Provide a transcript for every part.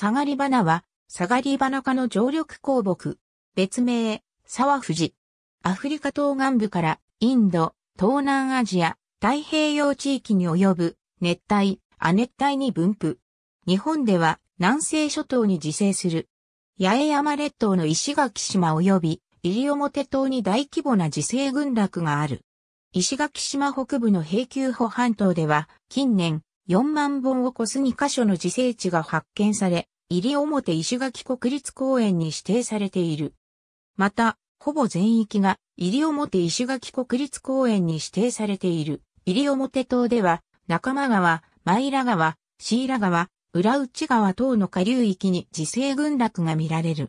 下がり花は、下がり花科の常緑鉱木。別名、沢富士。アフリカ東岸部から、インド、東南アジア、太平洋地域に及ぶ、熱帯、亜熱帯に分布。日本では、南西諸島に自生する。八重山列島の石垣島及び、西表島に大規模な自生群落がある。石垣島北部の平久保半島では、近年、4万本を超す2カ所の自生地が発見され、入表石垣国立公園に指定されている。また、ほぼ全域が入表石垣国立公園に指定されている。入表島では、中間川、前良川、シーラ川、浦内川等の下流域に自生群落が見られる。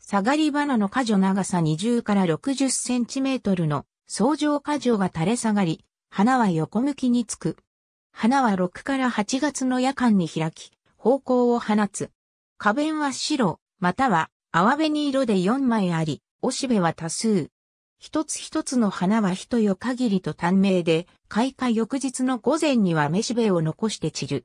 下がり花の果樹長さ20から60センチメートルの相乗果樹が垂れ下がり、花は横向きにつく。花は6から8月の夜間に開き、方向を放つ。花弁は白、または淡紅色で4枚あり、おしべは多数。一つ一つの花は一夜限りと短命で、開花翌日の午前にはめしべを残して散る。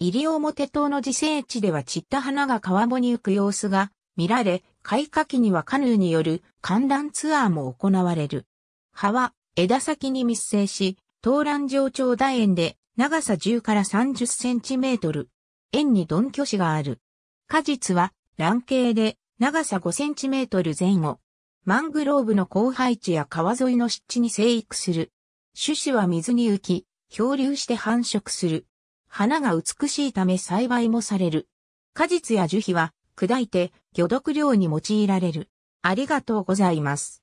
入り表島の自生地では散った花が川面に浮く様子が見られ、開花期にはカヌーによる観覧ツアーも行われる。葉は枝先に密生し、東蘭上長大園で長さ10から30センチメートル。円に鈍巨子がある。果実は卵形で長さ5センチメートル前後。マングローブの広廃地や川沿いの湿地に生育する。種子は水に浮き、漂流して繁殖する。花が美しいため栽培もされる。果実や樹皮は砕いて魚毒量に用いられる。ありがとうございます。